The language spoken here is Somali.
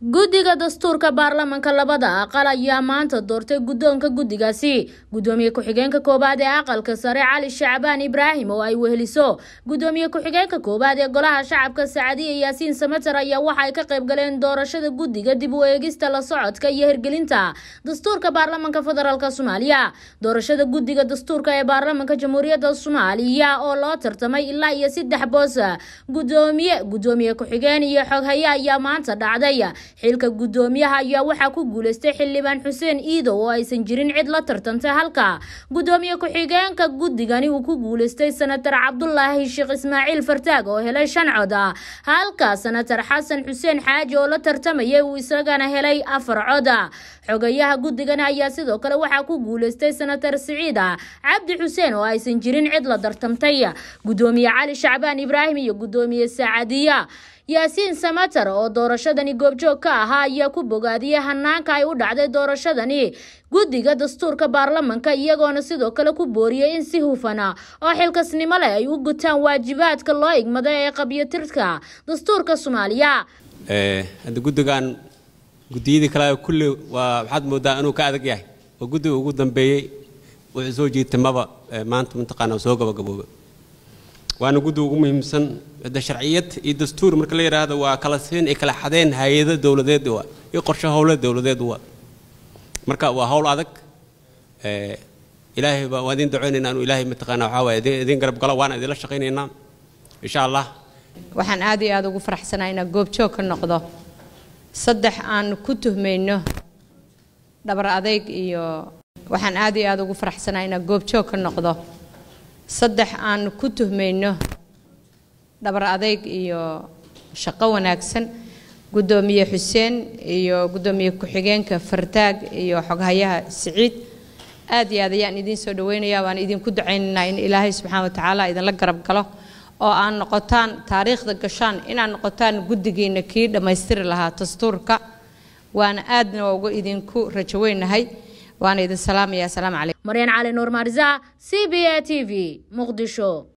guddiga dastuurka baarlamanka labada aqal ayaa maanta doortay guddoonka guddigaasi guddoomiye ku-xigeenka koowaad ee aqalka sare cali shacbaan ibraahim oo ay weheliso guddoomiye ku-xigeenka koowaad ee golaha shacabka sacadiya yaasiin samater ayaa waxa ay ka qayb galeen doorashada guddiga dib u eegista la socodka iyo hirgelinta dastuurka baarlamanka federaalk soomaaliya doorashada guddiga dastuurka ee baarlamanka jamhuuriyadda soomaaliya oo loo tartamay ilaa iyo saddex boos guddoomiye guddoomiye ku-xigeen iyo xoghaye ayaa maanta dhacday xilka gudoomiyaha ayaa waxaa ku guuleystay xildhibaan xuseen iidow oo aysan jirin cid la tartantay halka gudoomiye ku-xigeenka guddigani uu ku guuleystay senatar cabdulaahi sheekh ismaaciil fartaag oo helay shan cod halka sanatar xasan xuseen xaaji oo la tartamayay uu isagana helay afar coda xogayaha guddigan ayaa sidoo kale waxaa ku guuleystay senatar siciid ah cabdi xuseen oo aysan jirin cid la dartamtay guddoomiye cali shacbaan ibraahim iyo guddoomiye saacadiya yaasiin samater oo doorashadani goobjoog ka ahaa ayaa ku bogaadiyay hanaanka ay u dhacday doorashadani guddiga dastuurka baarlamanka iyagoona sidoo kale ku booriyay in si hufana oo xilkasnimo leh ay u gutaan waajibaadka loo igmaday ee qabyo dastuurka soomaaliya eh, hadda guddigan gudiyadii kale kulli waa waxaad moodaa inuu ka adag yahay oo guddiga ugu dambeeyey wuxuu soo jiitay maba maanta mataqaana soo gabagabooba waana guddiga ugu muhiimsan de sharciyad iyo dastuur marka la yidhaahdo waa kala siin ay kala xadeen hay-ado dowladeed waa iyo qorsho howle dowladeed waa marka waa howl adag ilaahay baa waa idin duceynaynaa inuu ilaahay mataqaana waxaa waay idin garab galo waana idinla shaqaynaynaa insha allah waxaan aad iyo aada ugu faraxsanahay inaa goobjoog ka noqdo saddex aan ku tuhmayno dhabar adeyg iyo waxaan aad iyo aada ugu faraxsanahay inaad goobjoog ka noqdo saddex aan ku tuhmayno dhabar adeyg iyo shaqo wanaagsan guddoomiye xuseen iyo guddoomiye ku-xigeenka fartaag iyo xoghayaha siciid aad iyo aad ayaan idiin soo dhaweynayaa waan idinku ducaynaynaa in ilaahay subxaana wa tacaala idinla garab galo oo aad noqotaan taariikhda gashaan inaad noqotaan guddigiina kii dhammaystiri lahaa dastuurka waana aadna waa uga idinku rajo weynahay waana idin salaamaya asalaamu calaykum maryaan cali nuur maarzaha c b a t v muqdisho